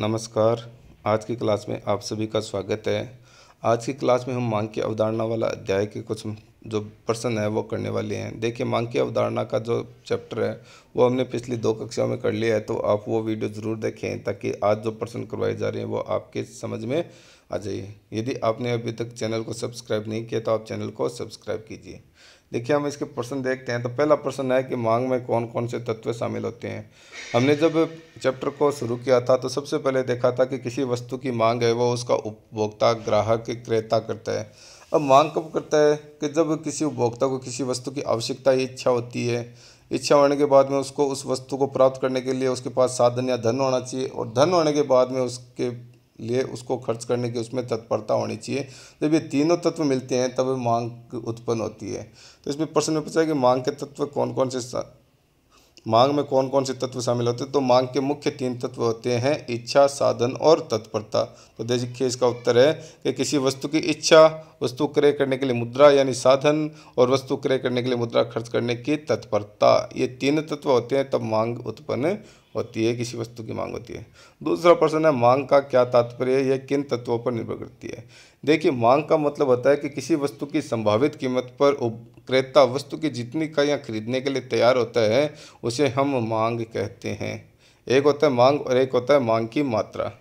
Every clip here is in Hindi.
नमस्कार आज की क्लास में आप सभी का स्वागत है आज की क्लास में हम मांग की अवधारणा वाला अध्याय के कुछ जो प्रश्न है वो करने वाले हैं देखिए मांग की अवधारणा का जो चैप्टर है वो हमने पिछली दो कक्षाओं में कर लिया है तो आप वो वीडियो ज़रूर देखें ताकि आज जो प्रश्न करवाए जा रहे हैं वो आपके समझ में आ जाइए यदि आपने अभी तक चैनल को सब्सक्राइब नहीं किया तो आप चैनल को सब्सक्राइब कीजिए देखिए हम इसके प्रश्न देखते हैं तो पहला प्रश्न है कि मांग में कौन कौन से तत्व शामिल होते हैं हमने जब चैप्टर को शुरू किया था तो सबसे पहले देखा था कि किसी वस्तु की मांग है वो उसका उपभोक्ता ग्राहक क्रेता करता है अब मांग कब करता है कि जब किसी उपभोक्ता को किसी वस्तु की आवश्यकता ही इच्छा होती है इच्छा होने के बाद में उसको उस वस्तु को प्राप्त करने के लिए उसके पास साधन या धन होना चाहिए और धन होने के बाद में उसके लिए उसको खर्च करने की उसमें तत्परता होनी चाहिए जब ये तीनों तत्व मिलते हैं तब मांग उत्पन्न होती है तो इसमें प्रश्न में पूछा कि मांग के तत्व कौन कौन से मांग में कौन कौन से तत्व शामिल होते हैं तो मांग के मुख्य तीन तत्व होते हैं इच्छा साधन और तत्परता तो देखिए इसका उत्तर है कि किसी वस्तु की इच्छा वस्तु क्रय करने के लिए मुद्रा यानी साधन और वस्तु क्रय करने के लिए मुद्रा खर्च करने की तत्परता ये तीन तत्व होते हैं तब मांग उत्पन्न होती है किसी वस्तु की मांग होती है दूसरा प्रश्न है मांग का क्या तात्पर्य है यह किन तत्वों पर निर्भर करती है देखिए मांग का मतलब होता है कि किसी वस्तु की संभावित कीमत पर उपक्रेता वस्तु की जितनी का या खरीदने के लिए तैयार होता है उसे हम मांग कहते हैं एक होता है मांग और एक होता है मांग की मात्रा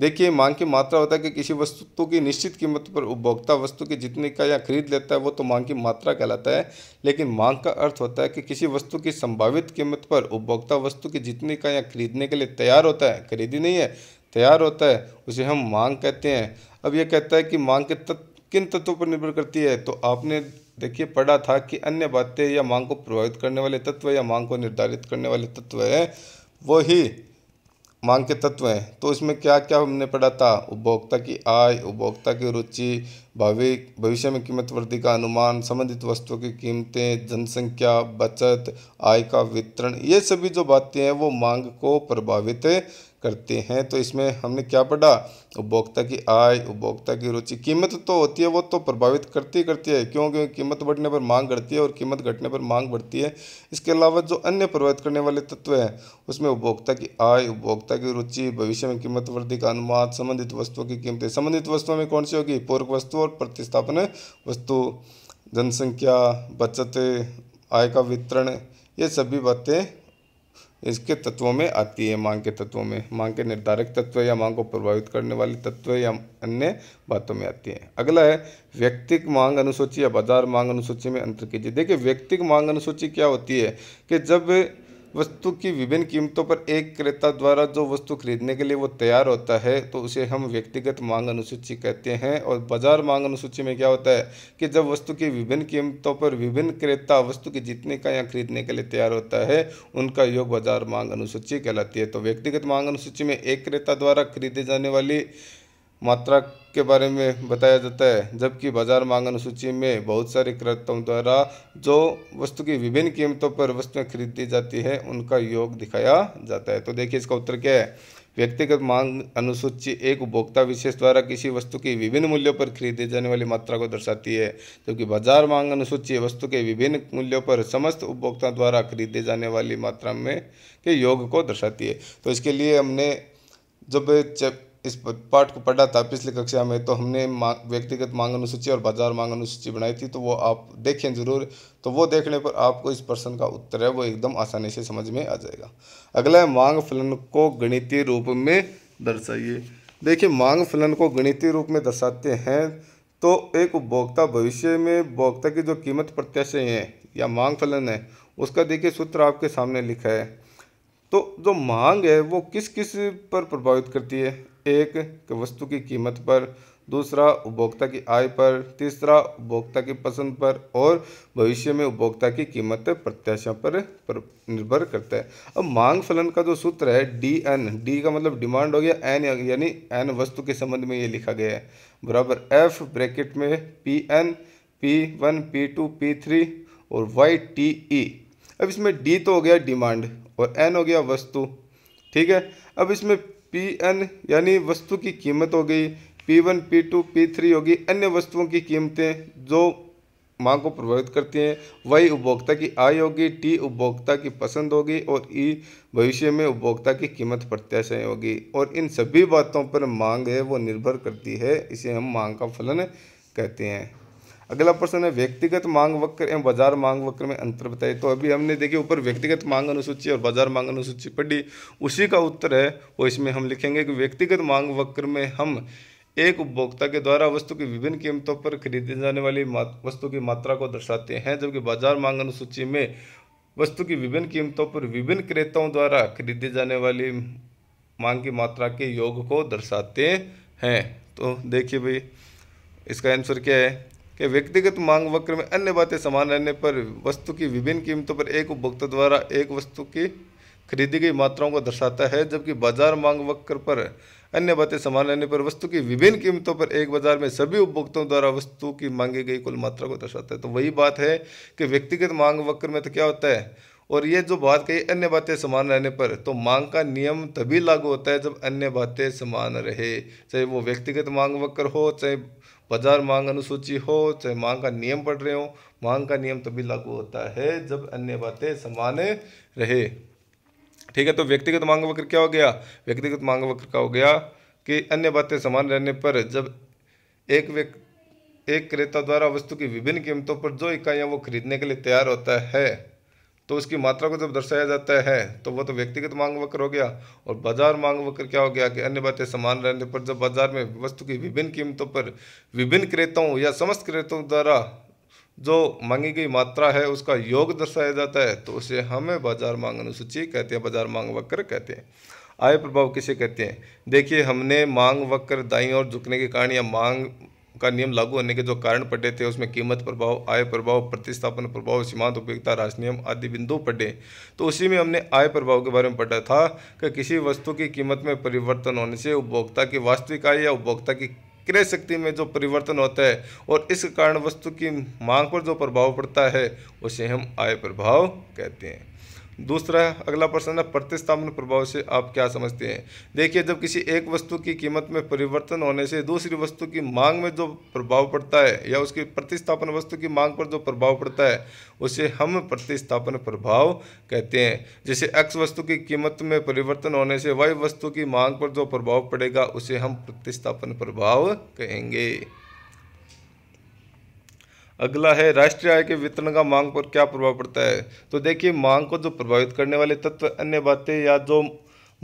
देखिए मांग की मात्रा होता है कि किसी वस्तु की निश्चित कीमत पर उपभोक्ता वस्तु के जितने का या खरीद लेता है वो तो मांग की मात्रा कहलाता है लेकिन मांग का अर्थ होता है कि किसी वस्तु की संभावित कीमत पर उपभोक्ता वस्तु के जितने का या खरीदने के लिए तैयार होता है खरीदी नहीं है तैयार होता है उसे हम मांग कहते हैं अब यह कहता है कि मांग के तत्व किन तत्वों पर निर्भर करती है तो आपने देखिए पढ़ा था कि अन्य बातें या मांग को प्रभावित करने वाले तत्व या मांग को निर्धारित करने वाले तत्व है वो ही मांग के तत्व हैं तो इसमें क्या क्या हमने पढ़ा था उपभोक्ता की आय उपभोक्ता की रुचि भावी भविष्य में कीमत वृद्धि का अनुमान संबंधित वस्तुओं की कीमतें जनसंख्या बचत आय का वितरण ये सभी जो बातें हैं वो मांग को प्रभावित करते हैं तो इसमें हमने क्या पढ़ा उपभोक्ता की आय उपभोक्ता की रुचि कीमत तो होती है वो तो प्रभावित करती करती है क्यों क्योंकि कीमत बढ़ने पर मांग घटती है और कीमत घटने पर मांग बढ़ती है इसके अलावा जो अन्य प्रभावित करने वाले तत्व हैं उसमें उपभोक्ता की आय उपभोक्ता की रुचि भविष्य में कीमत वृद्धि का अनुमान संबंधित वस्तुओं की कीमतें संबंधित वस्तुओं में कौन सी होगी पूर्व वस्तु और प्रतिस्थापन वस्तु जनसंख्या बचत आय का वितरण ये सभी बातें इसके तत्वों में आती है मांग के तत्वों में मांग के निर्धारक तत्व या मांग को प्रभावित करने वाले तत्व या अन्य बातों में आती है अगला है व्यक्तिक मांग अनुसूची या बाजार मांग अनुसूची में अंतर कीजिए देखिए व्यक्तिक मांग अनुसूची क्या होती है कि जब वस्तु की विभिन्न कीमतों पर एक क्रेता द्वारा जो वस्तु खरीदने के लिए वो तैयार होता है तो उसे हम व्यक्तिगत मांग अनुसूची कहते हैं और बाजार मांग अनुसूची में क्या होता है कि जब वस्तु की विभिन्न कीमतों पर विभिन्न क्रेता वस्तु की जितने का या खरीदने के लिए तैयार होता है उनका योग बाजार मांग अनुसूची कहलाती है तो व्यक्तिगत मांग अनुसूची में एक क्रेता द्वारा खरीदे जाने वाली मात्रा के बारे में बताया जाता है जबकि बाजार मांग अनुसूची में बहुत सारे क्रेताओं द्वारा जो वस्तु की विभिन्न कीमतों पर वस्तुएं खरीदी जाती है उनका योग दिखाया जाता है तो देखिए इसका उत्तर क्या है व्यक्तिगत मांग अनुसूची एक उपभोक्ता विशेष द्वारा किसी वस्तु की विभिन्न मूल्यों पर खरीदी जाने वाली मात्रा को दर्शाती है जबकि बाजार मांग अनुसूची वस्तु के विभिन्न मूल्यों पर समस्त उपभोक्ता द्वारा खरीदे जाने वाली मात्रा में के योग को दर्शाती है तो इसके लिए हमने जब इस पाठ को पढ़ा था पिछली कक्षा में तो हमने मांग व्यक्तिगत मांग अनुसूची और बाजार मांग अनुसूची बनाई थी तो वो आप देखें ज़रूर तो वो देखने पर आपको इस प्रश्न का उत्तर है वो एकदम आसानी से समझ में आ जाएगा अगला है मांग फलन को गणितीय रूप में दर्शाइए देखिए मांग फलन को गणितीय रूप में दर्शाते हैं तो एक उपभोक्ता भविष्य में उपभोक्ता की जो कीमत प्रत्याशय है या मांग फलन है उसका देखिए सूत्र आपके सामने लिखा है तो जो मांग है वो किस किस पर प्रभावित करती है एक वस्तु की कीमत पर दूसरा उपभोक्ता की आय पर तीसरा उपभोक्ता की पसंद पर और भविष्य में उपभोक्ता की कीमत प्रत्याशा पर, निर्भर करता है अब मांग फलन का जो सूत्र है डी एन डी का मतलब डिमांड हो गया एन यानी एन वस्तु के संबंध में ये लिखा गया है बराबर एफ ब्रैकेट में P N P one P two P three और वाई टी ई अब इसमें डी तो हो गया डिमांड और एन हो गया वस्तु ठीक है अब इसमें पी एन यानी वस्तु की कीमत हो गई P one P two P three होगी अन्य वस्तुओं की कीमतें जो मांग को प्रभावित करती हैं वही उपभोक्ता की आय होगी टी उपभोक्ता की पसंद होगी और ई e भविष्य में उपभोक्ता की कीमत प्रत्याशय होगी और इन सभी बातों पर मांग है वो निर्भर करती है इसे हम मांग का फलन कहते हैं अगला प्रश्न है व्यक्तिगत मांग वक्र एवं बाजार मांग वक्र में अंतर बताए तो अभी हमने देखिए ऊपर व्यक्तिगत मांग अनुसूची और बाजार मांग अनुसूची पढ़ी उसी का उत्तर है वो इसमें हम लिखेंगे कि व्यक्तिगत मांग वक्र में हम एक उपभोक्ता के द्वारा वस्तु की विभिन्न कीमतों पर खरीदी जाने वाली वस्तु की मात्रा को दर्शाते हैं जबकि बाजार मांग अनुसूची में वस्तु की विभिन्न कीमतों पर विभिन्न क्रेताओं द्वारा खरीदे जाने वाली मांग की मात्रा के योग को दर्शाते हैं तो देखिए भाई इसका आंसर क्या है कि व्यक्तिगत मांग वक्र में अन्य बातें समान रहने पर वस्तु की विभिन्न कीमतों पर एक उपभोक्ता द्वारा एक वस्तु की खरीदी गई मात्राओं को दर्शाता है जबकि बाजार मांग वक्र पर अन्य बातें समान रहने पर वस्तु की विभिन्न कीमतों पर एक बाजार में सभी उपभोक्ताओं द्वारा वस्तु की मांगी गई कुल मात्रा को दर्शाता है तो वही बात है कि व्यक्तिगत मांग वक्र में तो क्या होता है और ये जो बात कही अन्य बातें समान रहने पर तो मांग का नियम तभी लागू होता है जब अन्य बातें समान रहे चाहे वो व्यक्तिगत मांग वक्र हो चाहे बाजार मांग अनुसूची हो चाहे मांग का नियम पढ़ रहे हो मांग का नियम तभी लागू होता है जब अन्य बातें समान रहे ठीक है तो व्यक्तिगत मांग वक्र क्या हो गया व्यक्तिगत मांग वक्र का हो गया कि अन्य बातें समान रहने पर जब एक व्यक्ति एक क्रेता द्वारा वस्तु की विभिन्न कीमतों पर जो इकाइयाँ वो खरीदने के लिए तैयार होता है तो उसकी मात्रा को जब दर्शाया जाता है तो वह तो व्यक्तिगत मांग वक्र हो गया और बाजार मांग वक्र क्या हो गया कि अन्य बातें समान रहने पर जब बाजार में वस्तु की विभिन्न कीमतों पर विभिन्न क्रेताओं या समस्त क्रेताओं द्वारा जो मांगी गई मात्रा है उसका योग दर्शाया जाता है तो उसे हमें बाजार मांग अनुसूची कहते हैं बाजार मांग वक्र कहते हैं आय प्रभाव किसे कहते हैं देखिए हमने मांग वक्र दाई और झुकने के कारण या मांग का नियम लागू होने के जो कारण पड़े थे उसमें कीमत प्रभाव आय प्रभाव प्रतिस्थापन प्रभाव सीमांत उपयोगिता राशि नियम आदि बिंदु पड़े तो उसी में हमने आय प्रभाव के बारे में पढ़ा था कि किसी वस्तु की कीमत में परिवर्तन होने से उपभोक्ता की वास्तविक आय या उपभोक्ता की क्रय शक्ति में जो परिवर्तन होता है और इस कारण वस्तु की मांग पर जो प्रभाव पड़ता है उसे हम आय प्रभाव कहते हैं दूसरा अगला प्रश्न है प्रतिस्थापन प्रभाव से आप क्या समझते हैं देखिए जब किसी एक वस्तु की कीमत में परिवर्तन होने से दूसरी वस्तु की मांग में जो प्रभाव पड़ता है या उसकी प्रतिस्थापन वस्तु की मांग पर जो प्रभाव पड़ता है उसे हम प्रतिस्थापन प्रभाव कहते हैं जैसे एक्स वस्तु की कीमत में परिवर्तन होने से वाई वस्तु की मांग पर जो प्रभाव पड़ेगा उसे हम प्रतिस्थापन प्रभाव कहेंगे अगला है राष्ट्रीय आय के वितरण का मांग पर क्या प्रभाव पड़ता है तो देखिए मांग को जो प्रभावित करने वाले तत्व अन्य बातें या जो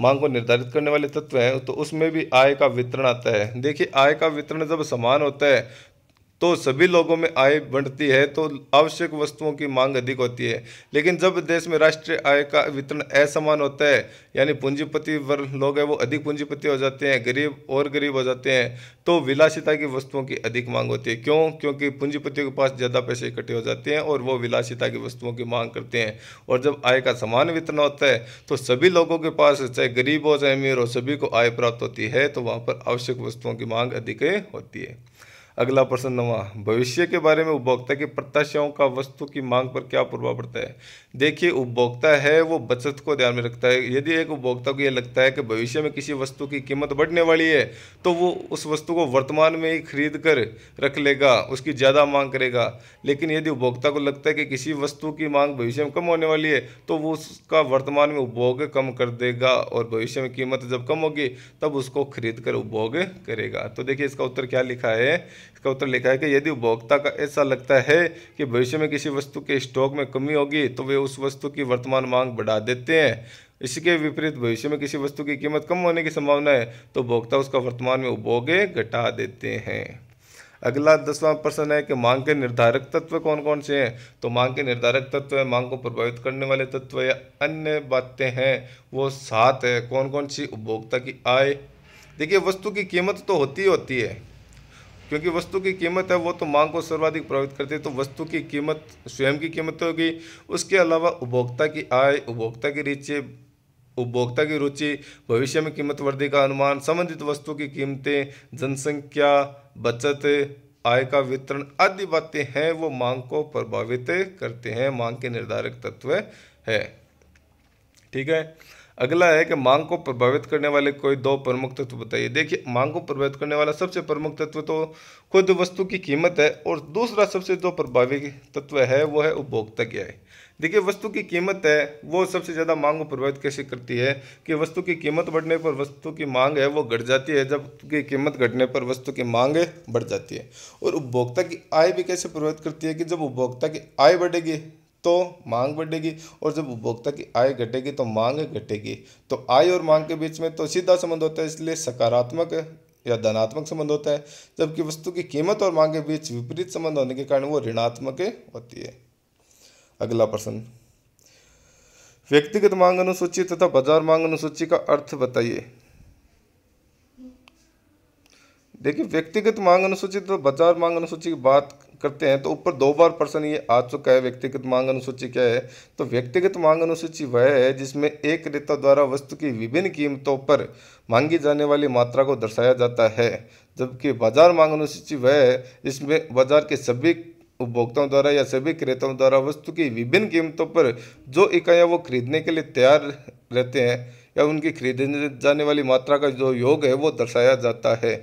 मांग को निर्धारित करने वाले तत्व हैं तो उसमें भी आय का वितरण आता है देखिए आय का वितरण जब समान होता है तो सभी लोगों में आय बढ़ती है तो आवश्यक वस्तुओं की मांग अधिक होती है लेकिन जब देश में राष्ट्रीय आय का वितरण असमान होता है यानी पूंजीपति वर्ग लोग हैं वो अधिक पूंजीपति हो जाते हैं गरीब और गरीब हो जाते हैं तो विलासिता की वस्तुओं की अधिक मांग होती है क्यों क्योंकि पूंजीपतियों के पास ज़्यादा पैसे इकट्ठे हो जाते हैं और वो विलासिता की वस्तुओं की मांग करते हैं और जब आय का समान वितरण होता है तो सभी लोगों के पास चाहे गरीब हो चाहे अमीर हो सभी को आय प्राप्त होती है तो वहाँ पर आवश्यक वस्तुओं की मांग अधिक होती है अगला प्रश्न नवा भविष्य के बारे में उपभोक्ता की प्रत्याशाओं का वस्तु की मांग पर क्या प्रभाव पड़ता है देखिए उपभोक्ता है वो बचत को ध्यान में रखता है यदि एक उपभोक्ता को ये लगता है कि भविष्य में किसी वस्तु की कीमत बढ़ने वाली है तो वो उस वस्तु को वर्तमान में ही खरीद कर रख लेगा उसकी ज़्यादा मांग करेगा लेकिन यदि उपभोक्ता को लगता है कि किसी वस्तु की मांग भविष्य में कम होने वाली है तो वो उसका वर्तमान में उपभोग कम कर देगा और भविष्य में कीमत जब कम होगी तब उसको खरीद कर उपभोग करेगा तो देखिए इसका उत्तर क्या लिखा है इसका उत्तर लिखा है कि यदि उपभोक्ता का ऐसा लगता है कि भविष्य में किसी वस्तु के स्टॉक में कमी होगी तो वे उस वस्तु की वर्तमान मांग बढ़ा देते हैं इसके विपरीत भविष्य में किसी वस्तु की कीमत कम होने की संभावना है तो उपभोक्ता उसका वर्तमान में उपभोग घटा देते हैं अगला दसवां प्रश्न है कि मांग के निर्धारक तत्व कौन कौन से हैं तो मांग के निर्धारक तत्व है मांग को प्रभावित करने वाले तत्व या अन्य बातें हैं वो सात है कौन कौन सी उपभोक्ता की आय देखिए वस्तु की कीमत तो होती ही होती है क्योंकि वस्तु की कीमत है वो तो मांग को सर्वाधिक प्रभावित करती है तो वस्तु की कीमत स्वयं की कीमत तो होगी उसके अलावा उपभोक्ता की आय उपभोक्ता की रुचि उपभोक्ता की रुचि भविष्य में कीमत वृद्धि का अनुमान संबंधित वस्तु की कीमतें जनसंख्या बचत आय का वितरण आदि बातें हैं वो मांग को प्रभावित करते हैं मांग के निर्धारक तत्व है ठीक है अगला है कि मांग को प्रभावित करने वाले कोई दो प्रमुख तत्व बताइए देखिए मांग को प्रभावित करने वाला सबसे प्रमुख तत्व तो खुद वस्तु की कीमत है और दूसरा सबसे जो प्रभावी तत्व है वो है उपभोक्ता की आय देखिए वस्तु की कीमत है वो सबसे ज़्यादा मांग को प्रभावित कैसे करती है कि वस्तु की कीमत बढ़ने पर वस्तु की मांग है वो घट जाती है जब की कीमत घटने पर वस्तु की मांग बढ़ जाती है और उपभोक्ता की आय भी कैसे प्रभावित करती है कि जब उपभोक्ता की आय बढ़ेगी तो मांग बढ़ेगी और जब उपभोक्ता की आय घटेगी तो मांग घटेगी तो आय और मांग के बीच में तो सीधा संबंध होता है इसलिए सकारात्मक या धनात्मक संबंध होता है जबकि वस्तु की कीमत और मांग के बीच विपरीत संबंध होने के कारण वो ऋणात्मक होती है अगला प्रश्न व्यक्तिगत मांग अनुसूची तथा बाजार मांग अनुसूची का अर्थ बताइए देखिए व्यक्तिगत मांग अनुसूची तथा बाजार मांग अनुसूची की बात करते हैं तो ऊपर दो बार प्रश्न ये आ चुका है व्यक्तिगत मांग अनुसूची क्या है तो व्यक्तिगत मांग अनुसूची वह है जिसमें एक क्रेता द्वारा वस्तु की विभिन्न कीमतों पर मांगी जाने वाली मात्रा को दर्शाया जाता है जबकि बाजार मांग अनुसूची वह है जिसमें बाजार के सभी उपभोक्ताओं द्वारा या सभी क्रेताओं द्वारा वस्तु की विभिन्न कीमतों पर जो इकाइयाँ वो खरीदने के लिए तैयार रहते हैं या उनकी खरीदने जाने वाली मात्रा का जो योग है वो दर्शाया जाता है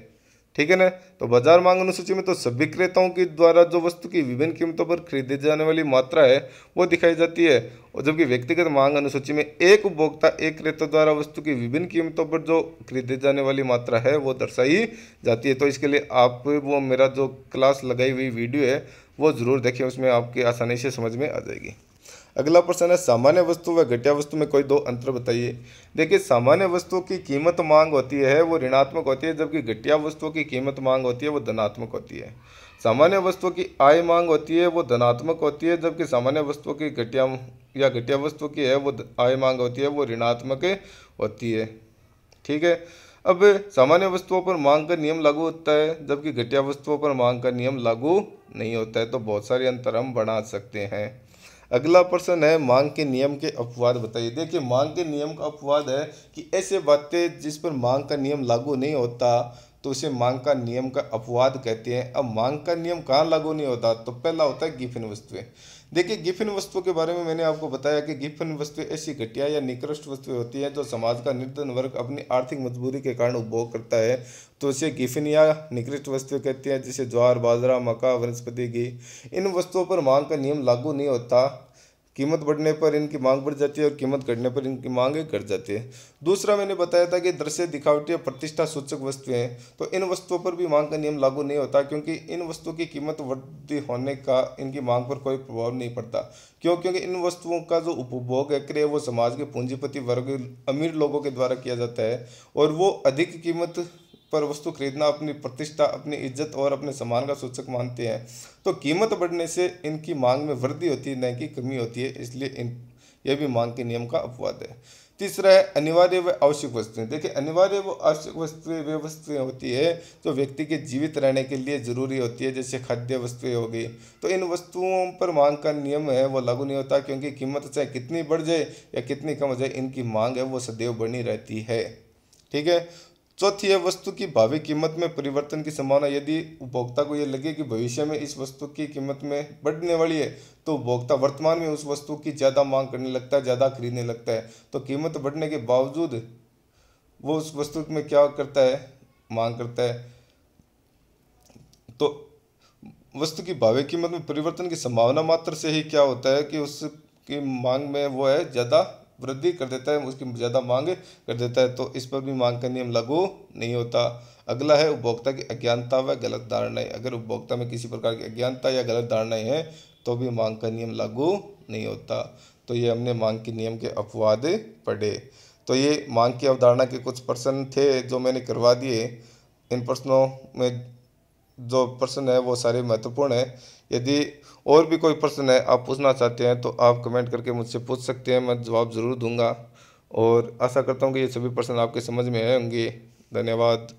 ठीक है ना तो बाजार मांग अनुसूची में तो सभी क्रेताओं के द्वारा जो वस्तु की विभिन्न कीमतों पर खरीदी जाने वाली मात्रा है वो दिखाई जाती है और जबकि व्यक्तिगत मांग अनुसूची में एक उपभोक्ता एक क्रेता द्वारा वस्तु की विभिन्न कीमतों पर जो खरीदी जाने वाली मात्रा है वो दर्शाई जाती है तो इसके लिए आप वो मेरा जो क्लास लगाई हुई वीडियो है वो ज़रूर देखें उसमें आपकी आसानी से समझ में आ जाएगी अगला प्रश्न है सामान्य वस्तु व घटिया वस्तु में कोई दो अंतर बताइए देखिए सामान्य वस्तु की कीमत मांग होती है वो ऋणात्मक होती है जबकि घटिया वस्तुओं की कीमत मांग होती है वो धनात्मक होती है सामान्य वस्तुओं की आय मांग होती है वो धनात्मक होती है जबकि सामान्य वस्तुओं की घटिया या घटिया वस्तु की है वो आय मांग होती है वो ऋणात्मक होती है ठीक है अब सामान्य वस्तुओं पर मांग का नियम लागू होता है जबकि घटिया वस्तुओं पर मांग का नियम लागू नहीं होता है तो बहुत सारे अंतर हम बढ़ा सकते हैं अगला प्रश्न है मांग के नियम के अपवाद बताइए देखिए मांग के नियम का अपवाद है कि ऐसे बातें जिस पर मांग का नियम लागू नहीं होता तो उसे मांग का नियम का अपवाद कहते हैं अब मांग का नियम कहाँ लागू नहीं होता तो पहला होता है गिफिन वस्तुएं देखिए गिफिन वस्तुओं के बारे में मैंने आपको बताया कि गिफिन वस्तुएं ऐसी घटिया या निकृष्ट वस्तुएं होती हैं जो समाज का निर्धन वर्ग अपनी आर्थिक मजबूरी के कारण उपभोग करता है तो उसे गिफिन या निकृष्ट वस्तुएं कहती हैं जैसे ज्वार बाजरा मक्का वनस्पति घी इन वस्तुओं पर मांग का नियम लागू नहीं होता कीमत बढ़ने पर इनकी मांग बढ़ जाती है और कीमत घटने पर इनकी मांग घट जाती है दूसरा मैंने बताया था कि दृश्य दिखावटी और प्रतिष्ठा सूचक वस्तुएं हैं तो इन वस्तुओं पर भी मांग का नियम लागू नहीं होता क्योंकि इन वस्तुओं की कीमत वृद्धि होने का इनकी मांग पर कोई प्रभाव नहीं पड़ता क्यों क्योंकि इन वस्तुओं का जो उपभोग है क्रय वो समाज के पूंजीपति वर्ग अमीर लोगों के द्वारा किया जाता है और वो अधिक कीमत पर वस्तु खरीदना अपनी प्रतिष्ठा अपनी इज्जत और अपने सम्मान का सूचक मानते हैं तो कीमत बढ़ने से इनकी मांग में वृद्धि होती है न कि कमी होती है इसलिए इन यह भी मांग के नियम का अपवाद है तीसरा है अनिवार्य व आवश्यक वस्तुएं देखिए अनिवार्य व आवश्यक वस्तुएं वे वस्तुएं होती है जो व्यक्ति के जीवित रहने के लिए जरूरी होती है जैसे खाद्य वस्तुएं हो गई तो इन वस्तुओं पर मांग का नियम है वो लागू नहीं होता क्योंकि कीमत चाहे कितनी बढ़ जाए या कितनी कम हो जाए इनकी मांग है वो सदैव बनी रहती है ठीक है चौथी है वस्तु की भावी कीमत में परिवर्तन की संभावना यदि उपभोक्ता को यह लगे कि भविष्य में इस वस्तु की कीमत में बढ़ने वाली है तो उपभोक्ता वर्तमान में उस वस्तु की ज़्यादा मांग करने लगता है ज़्यादा खरीदने लगता है तो कीमत बढ़ने के बावजूद वो उस वस्तु में क्या करता है मांग करता है तो वस्तु की भावी कीमत में परिवर्तन की संभावना मात्र से ही क्या होता है कि उसकी मांग में वो है ज़्यादा वृद्धि कर देता है उसकी ज़्यादा मांग कर देता है तो इस पर भी मांग का नियम लागू नहीं होता अगला है उपभोक्ता की अज्ञानता व गलत धारणाएं अगर उपभोक्ता में किसी प्रकार की अज्ञानता या गलत धारणाएं हैं तो भी मांग का नियम लागू नहीं होता तो ये हमने मांग के नियम के अपवाद पढ़े तो ये मांग की अवधारणा के कुछ प्रश्न थे जो मैंने करवा दिए इन प्रश्नों में जो प्रश्न है वो सारे महत्वपूर्ण है यदि और भी कोई प्रश्न है आप पूछना चाहते हैं तो आप कमेंट करके मुझसे पूछ सकते हैं मैं जवाब ज़रूर दूंगा और आशा करता हूँ कि ये सभी प्रश्न आपके समझ में आए होंगे धन्यवाद